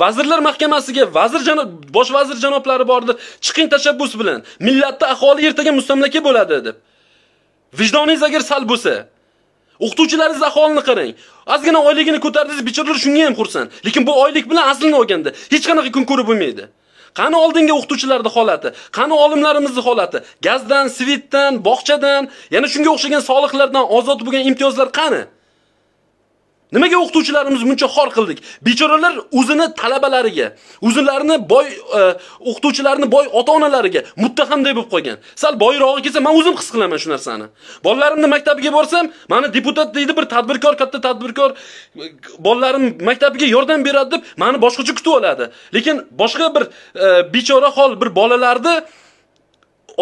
vazirlar mahkamasiga, vazir janob, bosh vazir janoblari bordir. Chiqing tashabbus bilan. Millatda aholi ertaga mustamlaka bo'ladi deb. Vijdoningiz agar sal bo'lsa, o'qituvchilaringiz ahvolini qarang. Ozgina oyligini ko'tardingiz, bichirlar shunga ham xursand. Lekin bu oylik bilan aslini olganda hech qanaqa kun ko'rib bo'lmaydi. Qani oldingi o'qituvchilarning holati, qani olimlarimizning holati, gazdan, svitdan, bog'chadan, yana shunga o'xshagan soliqlardan ozod bo'lgan imtiyozlar qani? Nimaga o'qituvchilarimiz buncha xor qildik? Bechoralar o'zini talabalariga, o'zlarini boy e, o'qituvchilarni boy ota-onalariga muttahamday bo'lib qolgan. Sal boyrog'i kelsa, men o'zim his qilaman shu narsani. Bolalarimni maktabiga borsam, mani deputat deydi, bir tadbirkor, katta tadbirkor bolalarim maktabiga yordam beradi deb meni boshqacha kutib oladi. Lekin boshqa bir e, bechora hol bir bolalarni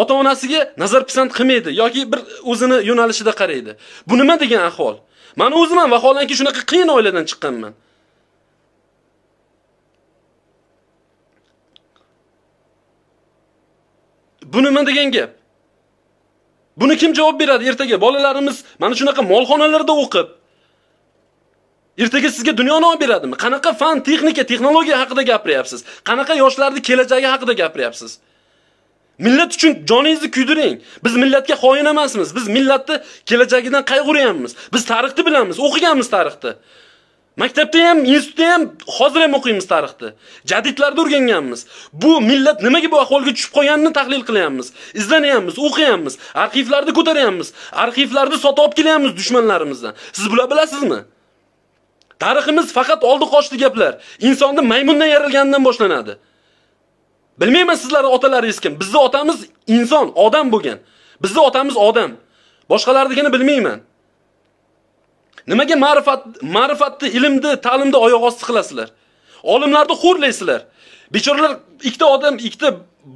ota-onasiga nazar pisand qilmaydi yoki bir o'zini yo'nalishida qaraydi. Bu nima degan ahvol? man o'zim ham vaholanki shunaqa qiyin oiladan chiqqanman bu nima degan gap buni kim javob beradi ertaga bolalarimiz mana shunaqa molxonalarda o'qib Ertaga sizga dunyoni olib beradimi? Qanaqa fan, texnika, texnologiya haqida gapiryapsiz? Qanaqa yoshlarning kelajagi haqida gapiryapsiz? Millat uchun joningizni kuydiring. Biz millatga xoin emasmiz. Biz millatni kelajagidan qayg'uryapmiz. Biz tarixni bilamiz, o'qiganmiz tarixni. Maktabda ham, institutda ham hozir ham o'qiymiz tarixni. Jadidlarda o'rganganmiz. Bu millat nimaga bu ahvolga tushib qolganini tahlil qilyapmiz, izlanyapmiz, o'qiyapmiz, arxivlarni ko'taryapmiz, arxivlarni sotib olib kelyapmiz dushmanlarimizdan. Siz bular bilasizmi? Tariximiz faqat oldi qochdi gaplar. Insonni maymundan yaralganidan boshlanadi. Bilmayman sizlarning otalaringiz kim. Bizning otamiz inson, odam bo'lgan. Bizning otamiz odam. Boshqalarnikini bilmayman. Nimaga ma'rifat, ma'rifatni, ilmni, ta'limni oyoq osti qilasizlar? Olimlarni xo'rlaysizlar. Bechoralar ikkita odam, ikkita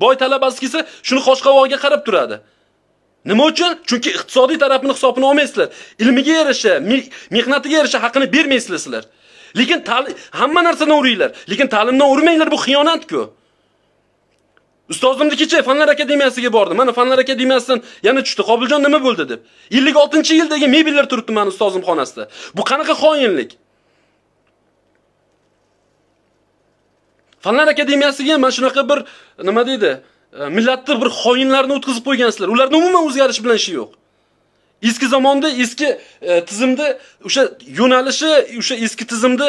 boy talabasi kelsa, shuni qoshqavoqga qarab turadi. Nima uchun? Chunki iqtisodiy tarafini hisobini olmaysizlar. Ilmiga yarasha, mehnatiga yarasha haqini bermaysizlar. Lekin hamma narsadan uringlar, lekin ta'limdan urmanglar, bu xiyonat-ku. Ustozimni kecha Fanlar akademiyasiga bordim. Mana Fanlar akademiyasidan yana tushdi. Qobuljon nima bo'ldi deb. 56-yildagi mebellar turibdi mana ustozim xonasida. Bu qanaqa xoinlik? Fanlar akademiyasiga mana shunaqa bir nima deydi? E, Millatni bir xoinlarni o'tkazib qo'ygansizlar. Ularda umuman o'zgarish bilan ishi yo'q. Eski zamonda, eski e, tizimda o'sha yo'nalishi, o'sha eski tizimda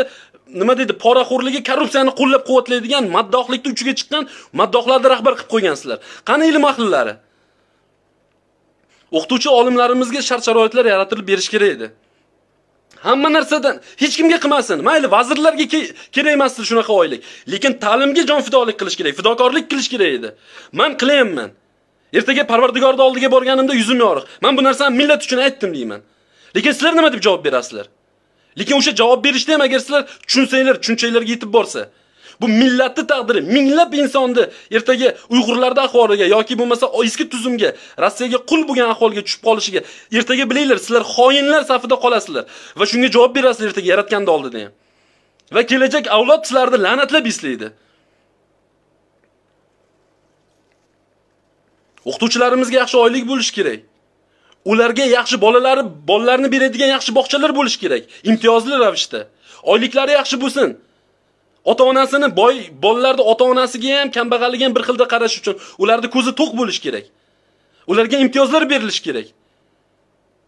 nima deydi poraxo'rligi korrupsiyani qo'llab quvvatlaydigan maddohlikni uchiga chiqqan maddohlarni rahbar qilib qo'ygansizlar qani ilm ahlilari o'qituvchi olimlarimizga shart sharoitlar yaratilib berish kerak edi hamma narsadan hech kimga qilmasin mayli vazirlarga kerak emasdir shunaqa oylik lekin ta'limga jon fidolik qilish kerak fidokorlik qilish kerak edi man qilyapman ertaga parvardigorni oldiga borganimda yuzim yorug' man bu narsani millat uchun aytdim deyman lekin sizlar nima deb javob berasizlar lekin o'sha javob berishni ham agar sizlar tushunsanglar tushunchalarga yetib borsa bu millatni taqdiri minglab insonni ertaga uyg'urlarni ahvoliga yoki bo'lmasa eski tuzumga rossiyaga qul bo'lgan ahvolga tushib qolishiga ertaga bilinglar sizlar xoinlar safida qolasizlar va shunga javob berasizlar ertaga yaratganda oldida ham va kelajak avlod sizlarni la'natlab eslaydi o'qituvchilarimizga yaxshi oylik bo'lishi kerak ularga yaxshi bolalari, bolalarni beradigan yaxshi bog'chalar bo'lishi kerak, imtiyozli ravishda. Oyliklari yaxshi bo'lsin. Ota-onasini boy bolalarni ota-onasiga ham kambag'alligi ham bir xilda qarash uchun ularni ko'zi to'q bo'lishi kerak. Ularga imtiyozlar berilishi kerak.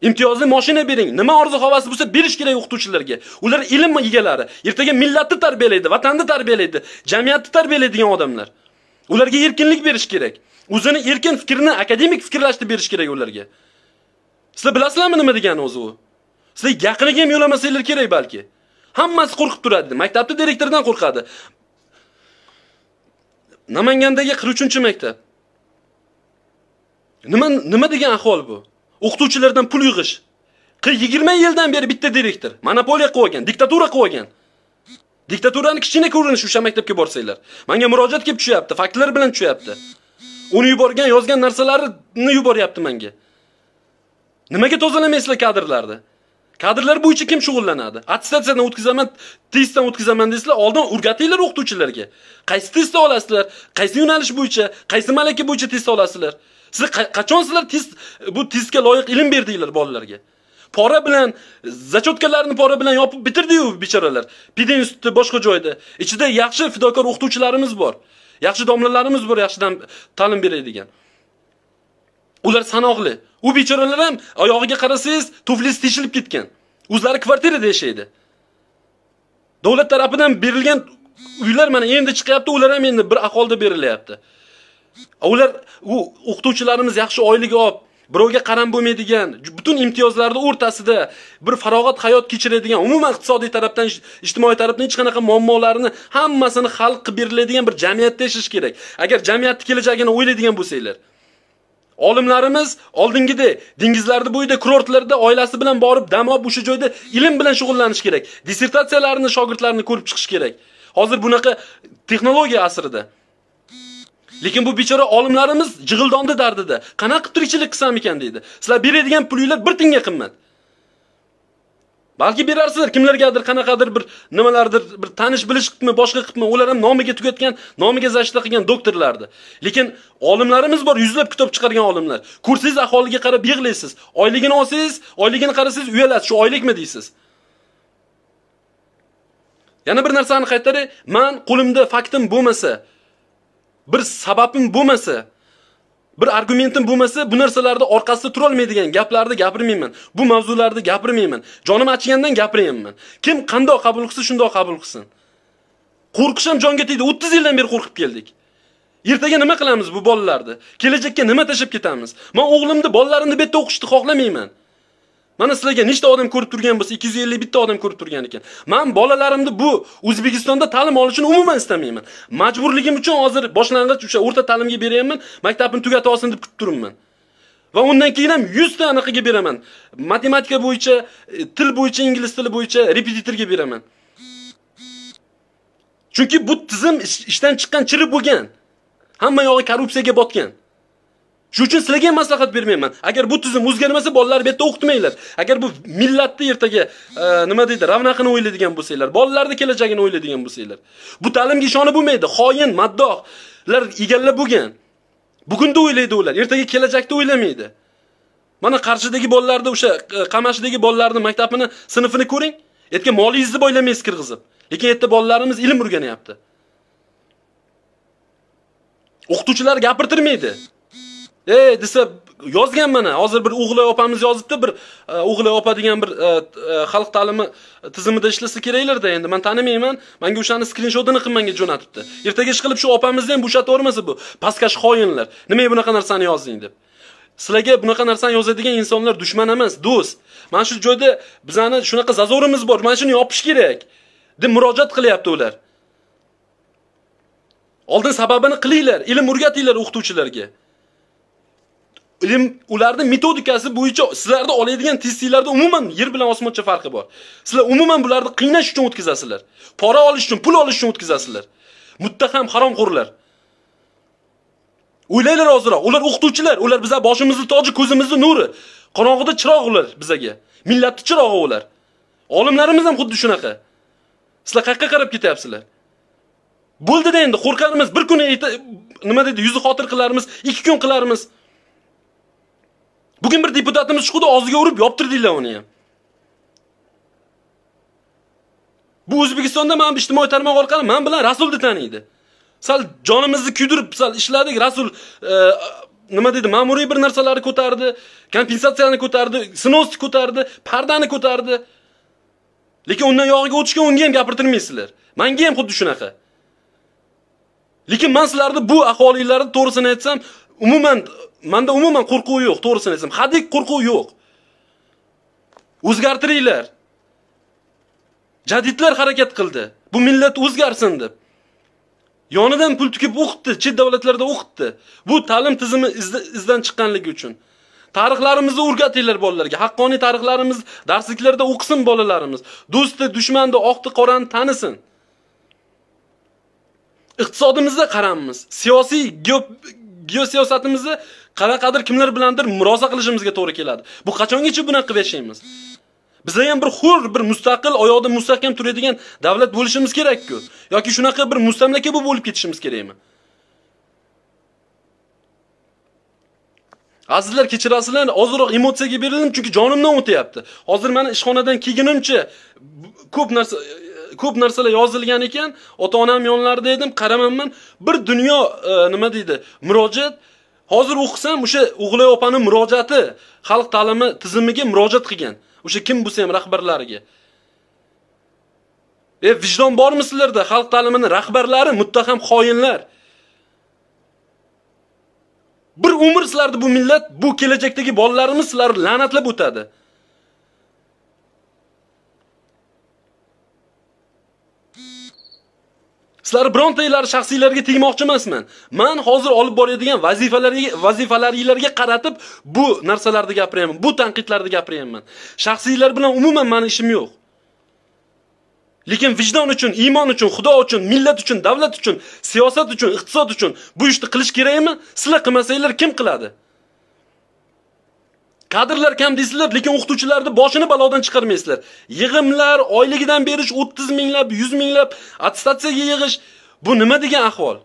Imtiyozli mashina bering. Nima orzu havasi bo'lsa berish kerak o'qituvchilarga. Ular ilm egalari, ertaga millatni tarbiyalaydi, vatanni tarbiyalaydi, jamiyatni tarbiyalaydigan odamlar. Ularga erkinlik berish kerak. O'zini erkin fikrini akademik fikrlashni berish kerak ularga. Sizlar bilasizlarmi nima degani o'zi u? Sizlar yaqiniga ham yo'lamasanglar kerak balki. Hammasi qo'rqib turadi. Maktabda direktordan qo'rqadi. Namangandagi 43-maktab. Nima nima degan ahvol bu? O'qituvchilardan pul yig'ish. 20 yildan beri bitta direktor monopoliya qilib olgan, diktatura qilib olgan. Diktaturani kichkina ko'rinishi o'sha maktabga borsanglar. Menga murojaat kelib tushyapti, faktlar bilan tushyapti. Uni yuborgan, yozgan narsalarini yuboryapti menga. Nimaga tozalamaysizlar kadrlarni? Kadrlar bo'yicha kim shug'ullanadi? Attestatsiyadan o'tkazaman, testdan o'tkazaman deysizlar, oldin o'rgatinglar o'qituvchilarga. Qaysi testda olasizlar? Qaysi yo'nalish bo'yicha, qaysi malaka bo'yicha test olasizlar? Siz qachon sizlar test bu testga loyiq ilm berdinglar bolalarga? pora bilan zachotkalarni pora bilan yopib bitirdi-yu bechoralar. Pidin instituti boshqa joyda. Ichida yaxshi fidokor o'qituvchilarimiz bor. Yaxshi domlalarimiz bor, yaxshidan ta'lim beradigan. Ular sanoqli. U bechoralar ham oyog'iga qarasangiz, tuflisi teshilib ketgan. O'zlari kvartirada yashaydi. Davlat tomonidan berilgan uylar mana endi chiqyapti, ular ham endi bir ahvolda berilyapti. Ular u o'qituvchilarimiz yaxshi oylik olib, birovga qaram bo'lmaydigan, butun imtiyozlarni o'rtasida bir farog'at hayot kechiradigan, umuman iqtisodiy tarafdan, ijtimoiy tarafdan hech qanaqa muammolarini hammasini hal qilib beriladigan bir jamiyatda yashash kerak. Agar jamiyatning kelajagini o'ylaydigan bo'lsanglar, Olimlarimiz oldingide dengizlarda bo'yida kurortlarda oilasi bilan borib dam olib o'sha joyda ilm bilan shug'ullanish kerak. Dissertatsiyalarini shogirdlarini ko'rib chiqish kerak. Hozir bunaqa texnologiya asrida. Lekin bu bechora olimlarimiz jig'ildonda dardida. Qana qilib tirikchilik qilsam ekan deydi. Sizlar beradigan pulinglar bir tinga qimmat. balki berarsizlar kimlargadir qanaqadir bir nimalardir bir tanish bilish qitmi boshqa qilibmi ular ham nomiga tugatgan nomiga zashta qilgan doktorlarni lekin olimlarimiz bor yuzlab kitob chiqargan olimlar ko'rsangiz aholiga qarab yig'laysiz oyligini olsangiz oyligini qarasangiz uyalasiz shu oylikmi deysiz yana bir narsani qaytaray men qo'limda faktim bo'lmasa bir sababim bo'lmasa bir argumentim bo'lmasa bu narsalarda orqasida tura olmaydigan gaplarni gapirmayman. Bu mavzularda gapirmayman. Jonim achigandan gapiryapman. Kim qandoq qabul qilsa, shundoq qabul qilsin. Qo'rqish ham jonga tegdi. 30 yildan beri qo'rqib keldik. Ertaga nima qilamiz bu bolalarni? Kelajakka nima tashib ketamiz? Men o'g'limni, bolalarimni bu yerda o'qishni xohlamayman. Mana sizlarga nechta odam ko'rib turgan bo'lsa, 251 ta odam ko'rib turgan ekan. Men bolalarimni bu O'zbekistonda ta'lim olishini umuman istamayman. Majburligim uchun hozir boshlang'ich o'sha o'rta ta'limga beryapman, maktabni tugata olsin deb kutib turibman. Va undan keyin ham 100 ta aniqiga beraman. Matematika bo'yicha, e, til bo'yicha, ingliz tili bo'yicha repetitorga beraman. Chunki bu tizim ishdan chiqqan chirib bo'lgan. Hamma yog'i korrupsiyaga botgan. Shuning uchun sizlarga ham maslahat bermayman. Agar bu tizim o'zgarmasa, bolalarni bu yerda o'qitmanglar. Agar bu millatni ertaga e, nima deydi, ravnaqini o'ylaydigan bo'lsanglar, bolalarning kelajagini o'ylaydigan bo'lsanglar, bu ta'limga ishonib bo'lmaydi. Xoin, maddohlar egallab bo'lgan. Bugunni o'ylaydi ular, ertaga kelajakni o'ylamaydi. Mana Qarshidagi bolalarda o'sha e, Qamashidagi bolalarning maktabini, sinfini ko'ring. Ertaga molingizni boylamaysiz kirgizib. Lekin erta bolalarimiz ilm o'rganyapti. O'qituvchilar gapirtirmaydi. ey desa yozgan mana hozir bir o'g'lay opamiz yozibdi bir e, o'g'lay opa degan bir e, e, xalq ta'limi tizimida ishlasa keraklarda endi man tanimayman manga o'shani skrinshotini qilib menga jo'natibdi ertaga ish qilib shu opamizni ham bo'shatavermasa bu pastkash xoinlar nimaga bunaqa narsani yozding deb sizlarga bunaqa narsani yozadigan insonlar dushman emas do'st mana shu joyda bizani shunaqa zazorimiz bor mana shuni yopish kerak deb murojaat qilyapti ular oldin sababini qilinglar ilm o'rgatinglar o'qituvchilarga ilm ularning metodikasi bo'yicha sizlarda oladigan testlarda umuman yer bilan osmoncha farqi bor. Sizlar umuman bularni qiynash uchun o'tkazasizlar. Pora olish uchun, pul olish uchun o'tkazasizlar. Muttaham qurlar. O'ylanglar hozirroq, Ular o'qituvchilar, ular bizga boshimizning toji, ko'zimizning nuri. Qorong'ida chiroq ular bizaga. Millatning chirog'i ular. Olimlarimiz ham xuddi shunaqa. Sizlar qayerga qarab ketyapsizlar? Bo'ldi-da endi qo'rqarmiz, bir kun nima deydi, yuzi xotir qilarmiz, ikki kun qilarmiz. Bugun bir deputatimiz chiqdi, og'ziga urib yoptirdinglar uni ham. Bu O'zbekistonda mana bu ijtimoiy tarmoq orqali men bilan Rasulni taniydi. Sal jonimizni kuydirib, sal ishladik, Rasul e, nima dedi, ma'muriy bir narsalarni ko'tardi, kompensatsiyani ko'tardi, sinosni ko'tardi, pardani ko'tardi. Lekin undan yog'iga o'tishga unga ham gapirtirmaysizlar. Menga ham xuddi shunaqa. Lekin men sizlarni bu aholilarni to'g'risini aytsam, umuman manda umuman qo'rquv yo'q, to'g'risini aytsam, hadik qo'rquv yo'q. O'zgartiringlar. Jadidlar harakat qildi. Bu millat o'zgarsin deb. Yonidan pul tikib o'qitdi, chet davlatlarda o'qitdi. Bu ta'lim tizimi izdan chiqqanligi uchun. Tarixlarimizni o'rgatinglar bolalarga. Haqqoniy tarixlarimiz darsliklarda o'qisin bolalarimiz. Do'sti, dushmanni, oqni, qorani tanisin. Iqtisodimizga qaramiz. Siyosiy geosiyosatimizni qanaqadir kimlar bilandir murosa qilishimizga to'g'ri keladi. Bu qachongacha bunaqa qilib yashaymiz? Bizda ham bir hur, bir mustaqil, oyoqda mustahkam turadigan davlat bo'lishimiz kerak-ku. Yoki shunaqa bir mustamlaka bu bo'lib ketishimiz kerakmi? Azizlar kechirasizlar, ozroq emotsiyaga berildim chunki jonimdan o'tyapti. Hozir mana ishxonadan kelgunimcha ko'p narsa ko'p narsalar yozilgan ekan, ota-onam yonlarida edim, qaramanman bir dunyo e, nima deydi, murojaat Hozir o'qisam o'sha o'g'li opani murojaati xalq ta'limi tizimiga murojaat qilgan. O'sha kim bo'lsa ham rahbarlariga. E vijdon bormi sizlarda? Xalq ta'limini rahbarlari muttaham xoinlar. Bir umr sizlarni bu millat, bu kelajakdagi bolalarimiz sizlarni la'natlab o'tadi. Sizlar birontanglar shaxsiylarga tegmoqchi emasman. Men hozir olib boradigan vazifalarga vazifalaringizlarga qaratib bu narsalarni gapiryapman. Bu tanqidlarni gapiryapman. Shaxsiylar bilan umuman mani ishim yo'q. Lekin vijdon uchun, iymon uchun, xudo uchun, millat uchun, davlat uchun, siyosat uchun, iqtisod uchun bu ishni qilish kerakmi? Sizlar qilmasanglar kim qiladi? Kadrlar kam deysizlar, lekin o'qituvchilarni boshini balodan chiqarmaysizlar. Yig'imlar, oyligidan berish 30 minglab, 100 minglab attestatsiyaga yig'ish bu nima degan ahvol?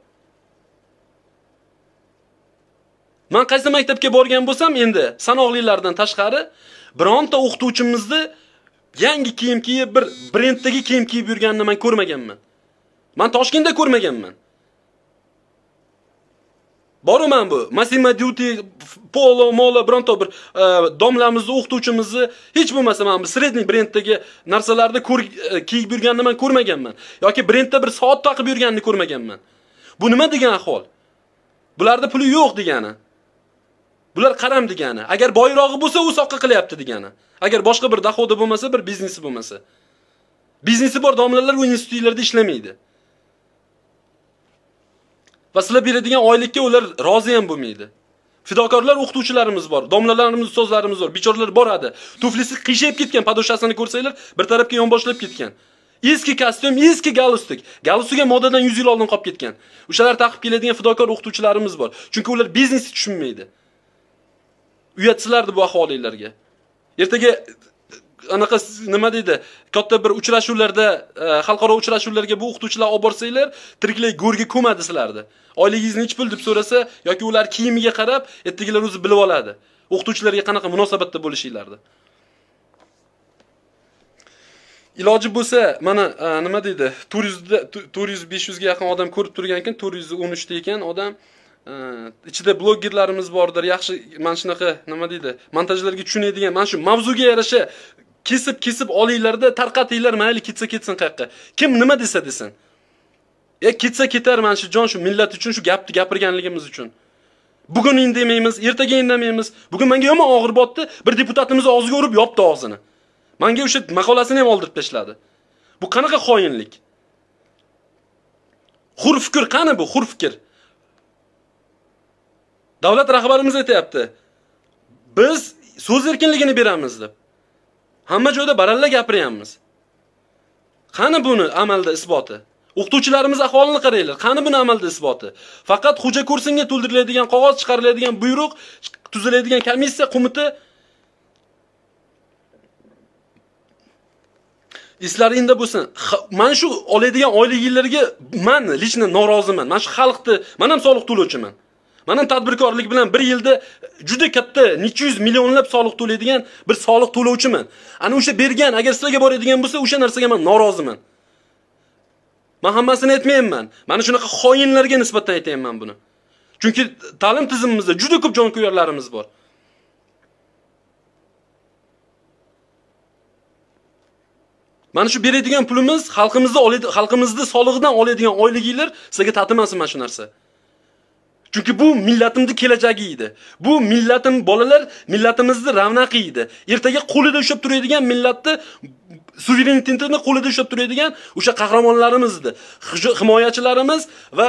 Men qaysi maktabga borgan bo'lsam endi, sanoqlilardan tashqari bironta o'qituvchimizni yangi kiyim kiyib, bir brenddagi kiyim kiyib yurganini men ko'rmaganman. Men Toshkentda ko'rmaganman. boraman bu Massimo Duty Polo Mola bironta bir e, domlamizni, o'qituvchimizni hech bo'lmasa mana bu sredniy brenddagi narsalarni e, kiyib yurganini men ko'rmaganman yoki brendda bir soat taqib yurganini ko'rmaganman. Bu nima degan ahvol? Bularda puli yo'q degani. Bular qaram degani. Agar boyrog'i bo'lsa, u soqqa qilyapti degani. Agar boshqa bir dohodi bo'lmasa, bir biznesi bo'lmasa. Biznesi bor domlalar u institutlarda ishlamaydi. va sizlar beradigan oylikka ular rozi ham bo'lmaydi. Fidokorlar o'qituvchilarimiz bor, domlalarimiz, ustozlarimiz bor, bechoralar boradi. Tuflisi qiyshayib ketgan, padoshasini ko'rsanglar, bir tarafga yonboshlab ketgan. Eski kostyum, eski galustik. Galustik modadan 100 yil oldin qolib ketgan. O'shalar taqib keladigan fidokor o'qituvchilarimiz bor. Chunki ular biznesni tushunmaydi. Uyatsizlardi bu ahvolinglarga. Ertaga anaqa nima deydi katta bir uchrashuvlarda e, xalqaro uchrashuvlarga bu o'qituvchilar olib borsanglar tiriklay go'rga ko'madi sizlarni oyligingiz nechi pul deb so'rasa yoki ular kiyimiga qarab ertagilar o'zi bilib oladi o'qituvchilarga qanaqa munosabatda bo'lishinglarni iloji bo'lsa mana e, nima deydi to'rt yuzda to'rt yuz besh yuzga yaqin odam ko'rib turgan ekan to'rt yuz o'n uchta ekan odam e, ichida blogerlarimiz bordir yaxshi mana shunaqa nima deydi montajlarga tushunadigan mana shu mavzuga yarasha kesib kesib olinglarda tarqatinglar mayli ketsa ketsin qayoqqa kim nima desa desin e ketsa ketar mana shu jon shu millat uchun shu gapni gapirganligimiz uchun bugun indamaymiz ertaga indamaymiz bugun menga yomon og'ir botdi bir deputatimiz og'ziga urib yopdi og'zini manga o'sha maqolasini ham oldirib tashladi bu qanaqa xoinlik hur fikr qani bu hur fikr davlat rahbarimiz aytyapti biz so'z erkinligini beramiz deb Hamma joyda baralla gapiryapmiz. Qani buni amalda isboti? O'qituvchilarimiz ahvolini qaranglar. Qani buni amalda isboti? Faqat xo'ja kursinga to'ldiriladigan qog'oz chiqariladigan buyruq, tuziladigan komissiya, qumiti Islaringda bo'lsin. Mana shu oladigan oyliginlarga men lichni noroziman. Mana shu xalqni, men ham soliq to'lovchiman. Mana tadbirkorlik bilan bir yilda e, juda katta necha yuz millionlab soliq to'laydigan bir soliq to'lovchiman. Ana o'sha bergan, agar sizlarga boradigan bo'lsa, o'sha narsaga men noroziman. Men hammasini aytmayman. Mana shunaqa xoinlarga nisbatan aytayman buni. Chunki ta'lim tizimimizda juda ko'p jonko'yarlarimiz bor. Mana shu beradigan pulimiz xalqimizni xalqimizni solig'idan oladigan oyliginglar sizga tatimasin mana shu narsa. Chunki bu millatimni kelajagi edi. Bu millatim bolalar millatimizni ravnaqi edi. Ertaga qo'lida ushlab turadigan millatni suverenitetini qo'lida ushlab turadigan o'sha qahramonlarimiz edi. Himoyachilarimiz va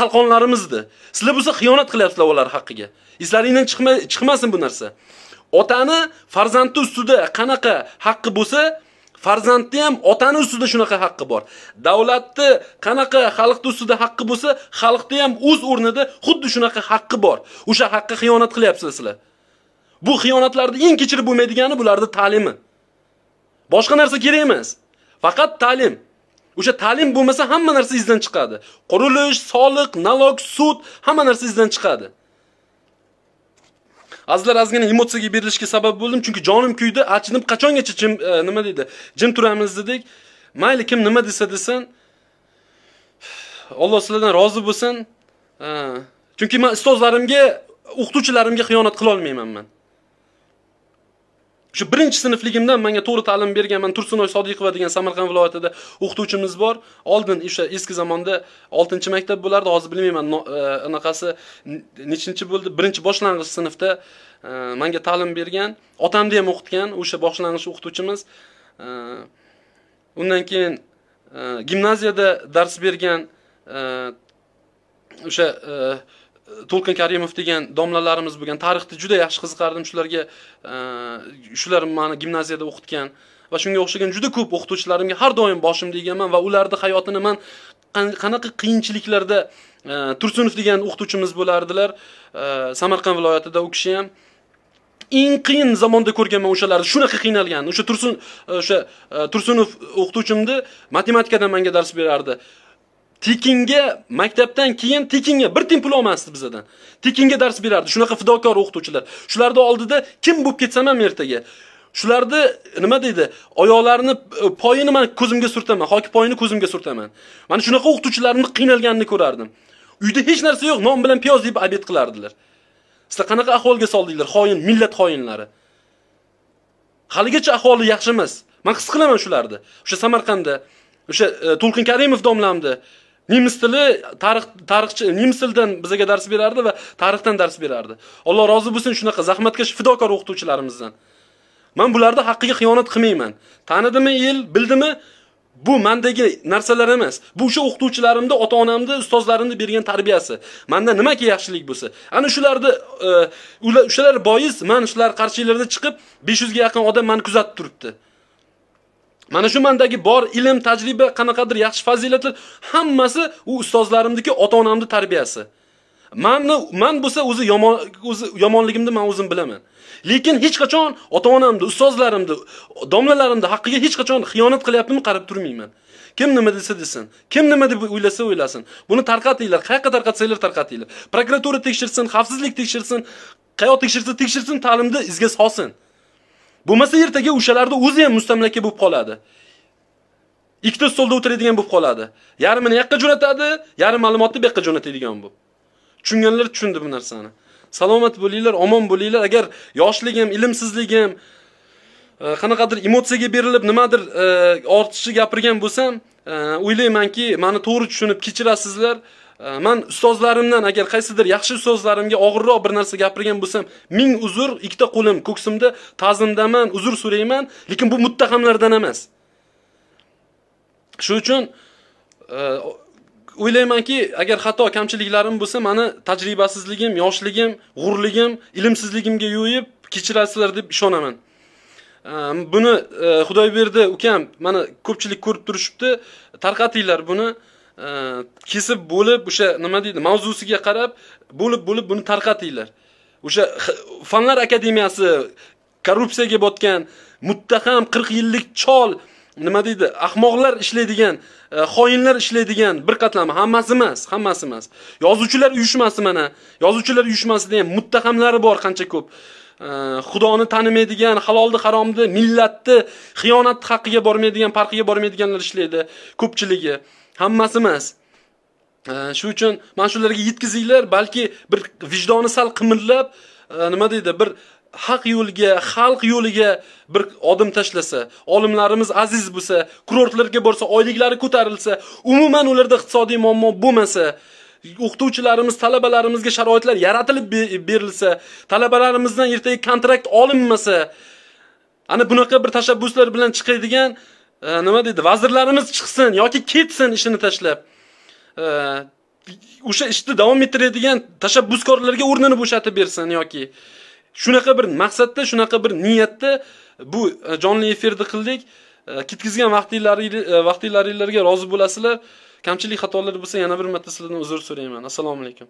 qalqonlarimiz edi. Sizlar bo'lsa xiyonat qilyapsizlar ular haqqiga. Islaringdan chiqmasin bu narsa. Otani farzandi ustida qanaqa haqqi bo'lsa, Farzandni ham otani ustida shunaqa haqqi bor. Davlatni qanaqa xalqni ustida haqqi bo'lsa, xalqni ham o'z o'rnida xuddi shunaqa haqqi bor. O'sha haqqa xiyonat qilyapsiz sizlar. Bu xiyonatlarni eng kechirib bo'lmaydigani bularni ta'limi. Boshqa narsa kerak emas. Faqat ta'lim. O'sha ta'lim bo'lmasa hamma narsa izdan chiqadi. Qurilish, soliq, nalog, sud hamma narsa izdan chiqadi. azlar ozgina emotsiyaga berilishga sabab bo'ldim chunki jonim kuydi achinib qachongacha jim e, nima deydi jim turamiz dedik mayli kim nima desa desin Alloh sizlardan rozi bo'lsin e, chunki man ustozlarimga o'qituvchilarimga xiyonat qila man Shu birinchi sinfligimdan menga to'g'ri ta'lim bergan man Tursunoy Sodiqova degan Samarqand viloyatida o'qituvchimiz bor. Oldin o'sha eski zamonda 6-maktab bo'lardi, hozir bilmayman e, anaqasi nechinchi bo'ldi? Birinchi boshlang'ich sinfda e, menga ta'lim bergan, otamni ham o'qitgan o'sha boshlang'ich o'qituvchimiz. E, undan keyin gimnaziyada dars bergan o'sha To'lqin Karimov degan domlalarimiz bo'lgan tarixni juda yaxshi qiziqardim shularga e, shular meni gimnaziyada o'qitgan va shunga o'xshagan juda ko'p o'qituvchilarimga har doim boshimda eganman va ularni hayotini man qanaqa qiyinchiliklarda e, Tursunov degan o'qituvchimiz bo'lardilar e, Samarqand viloyatida u kishi ham eng qiyin zamonda ko'rganman o'shalarni shunaqa qiynalgan o'sha tursun o'sha tursunov o'qituvchimni matematikadan menga dars berardi tekinga maktabdan keyin tekinga bir tin pul olmasdi bizadan. Tekinga dars berardi. Shunaqa fidokor o'qituvchilar. shularni oldida kim bo'lib ketsam ham ertaga. Shularni nima deydi? Oyoqlarini e, poyini men ko'zimga surtaman, hoki poyini ko'zimga surtaman. Mana shunaqa o'qituvchilarimni qiynalganini ko'rardim. Uyda hech narsa yo'q, non bilan piyoz deb obed qilardilar. Sizlar qanaqa ahvolga soldinglar, xoin, millat xoinlari. Haligacha ahvoli yaxshi emas. Men his qilaman shularni. O'sha Samarqandda, o'sha e, To'lqin Karimov domlamni nemis tili tarix tarixchi nemis tilidan bizga dars berardi va tarixdan dars berardi alloh rozi bo'lsin shunaqa zahmatkash fidokor o'qituvchilarimizdan man bularni haqqiga xiyonat qilmayman tanidimi el bildimi bu mendagi narsalar emas bu o'sha o'qituvchilarimni ota onamni ustozlarimni bergan tarbiyasi manda nimaki yaxshilik bo'lsa ana shularni e, ular o'shalar bois man shular qarshilarida chiqib 500 ga yaqin odam mani kuzatib turibdi Mana shu mandagi bor ilm, tajriba, qanaqadir yaxshi fazilatlar hammasi u ustozlarimniki, ota-onamning tarbiyasi. Manni man bo'lsa o'zi yomon o'zi yomonligimni men o'zim bilaman. Lekin hech qachon ota-onamni, ustozlarimni, domlalarimni haqqiga hech qachon xiyonat qilyaptimi qarab turmayman. Kim nima desa desin, kim nima deb o'ylasa o'ylasin. Buni tarqatinglar, qayerqa tarqatsanglar tarqatinglar. Prokuratura tekshirsin, xavfsizlik tekshirsin, qayoq tekshirsa tekshirsin, ta'limni izga solsin. Bo'lmasa ertaga o'shalarda o'zi ham mustamlaka bo'lib qoladi. Ikkita stolda o'tiradigan bo'lib qoladi. Yarmini yoqqa jo'natadi, yarim ma'lumotni bu yoqqa jo'natadigan bo'lib. Tushunganlar tushundi bu narsani. Salomat bo'linglar, omon bo'linglar. Agar yoshligim, ilmsizligim e, qanaqadir emotsiyaga berilib nimadir e, ortishi gapirgan bo'lsam, e, o'ylaymanki, meni to'g'ri tushunib kechirasizlar. Э, man ustozlarimdan agar qaysidir yaxshi so'zlarimga og'irroq bir narsa gapirgan bo'lsam, ming uzr, ikkita qo'lim ko'ksimda ta'zimdaman, uzr so'rayman, lekin bu muttahamlardan emas. Shuning uchun e, o'ylaymanki, agar xato kamchiliklarim bo'lsa, mani tajribasizligim, yoshligim, g'urligim, ilmsizligimga yo'yib, kechirasizlar deb ishonaman. E, buni e, Xudoy berdi, ukam, mana ko'pchilik ko'rib turishibdi, tarqatinglar buni. kesib bo'lib o'sha nima deydi mavzusiga qarab bo'lib bo'lib buni tarqatinglar o'sha fanlar akademiyasi korrupsiyaga botgan muttaham 40 yillik chol nima deydi ahmoqlar ishlaydigan e, xoinlar ishlaydigan bir qatlami hammasi emas hammasi emas yozuvchilar uyushmasi mana yozuvchilar uyushmasida ham muttahamlari bor qancha ko'p e, xudoni tanimaydigan halolni haromni millatni xiyonatni haqqiga bormaydigan farqiga bormaydiganlar ishlaydi ko'pchiligi hammasi emas shu uchun mana shularga yetkazinglar balki bir vijdoni sal qimirlab e, nima deydi bir haq yo'liga xalq yo'liga bir odim tashlasa olimlarimiz aziz bo'lsa kurortlarga borsa oyliklari ko'tarilsa umuman ularda iqtisodiy muammo bo'lmasa o'qituvchilarimiz talabalarimizga sharoitlar yaratilib berilsa talabalarimizdan ertaga kontrakt olinmasa ana bunaqa bir tashabbuslar bilan chiqadigan Э, nima deydi vazirlarimiz chiqsin yoki ketsin ishini tashlab э, o'sha ishni davom ettiradigan tashabbuskorlarga o'rnini bo'shatib bersin yoki shunaqa bir maqsadda shunaqa bir niyatda bu e, jonli efirni qildik e, ketkizgan e, vaqtinglaringlarga rozi bo'lasizlar kamchilik xatolar bo'lsa yana bir marta sizlardan uzr so'rayman assalomu alaykum